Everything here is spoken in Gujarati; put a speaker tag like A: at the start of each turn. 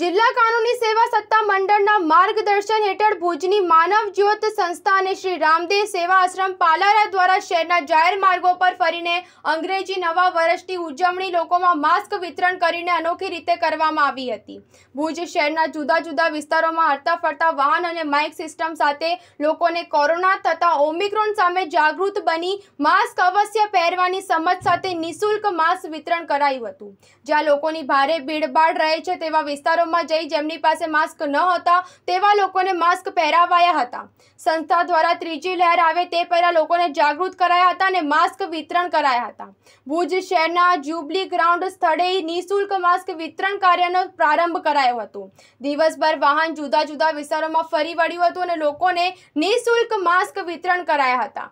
A: જિલ્લા કાનૂની સેવા સત્તા મંડળના માર્ગદર્શન હેઠળ ભુજની માનવ જ્યોત સંસ્થા અને શ્રી રામદેવ સેવા આશ્રમ પાલારા દ્વારા શહેરના જાહેર માર્ગો પર ફરીને અંગ્રેજી નવા વર્ષની ઉજવણી લોકોમાં માસ્ક વિતરણ કરીને અનોખી રીતે કરવામાં આવી હતી ભુજ શહેરના જુદા જુદા વિસ્તારોમાં હરતા ફરતા વાહન અને માઇક સિસ્ટમ સાથે લોકોને કોરોના તથા ઓમિક્રોન સામે જાગૃત બની માસ્ક અવશ્ય પહેરવાની સમજ સાથે નિઃશુલ્ક માસ્ક વિતરણ કરાયું હતું જ્યાં લોકોની ભારે ભીડભાડ રહે છે તેવા વિસ્તારો કાર્યક્રમમાં જઈ જેમની પાસે માસ્ક ન હતા તેવા લોકોને માસ્ક પહેરાવાયા હતા સંસ્થા દ્વારા ત્રીજી લહેર આવે તે પહેલાં લોકોને જાગૃત કરાયા હતા અને માસ્ક વિતરણ કરાયા હતા ભુજ શહેરના જ્યુબલી ગ્રાઉન્ડ સ્થળે નિઃશુલ્ક માસ્ક વિતરણ કાર્યનો પ્રારંભ કરાયો હતો દિવસભર વાહન જુદા જુદા વિસ્તારોમાં ફરી વળ્યું હતું અને લોકોને નિઃશુલ્ક માસ્ક વિતરણ કરાયા હતા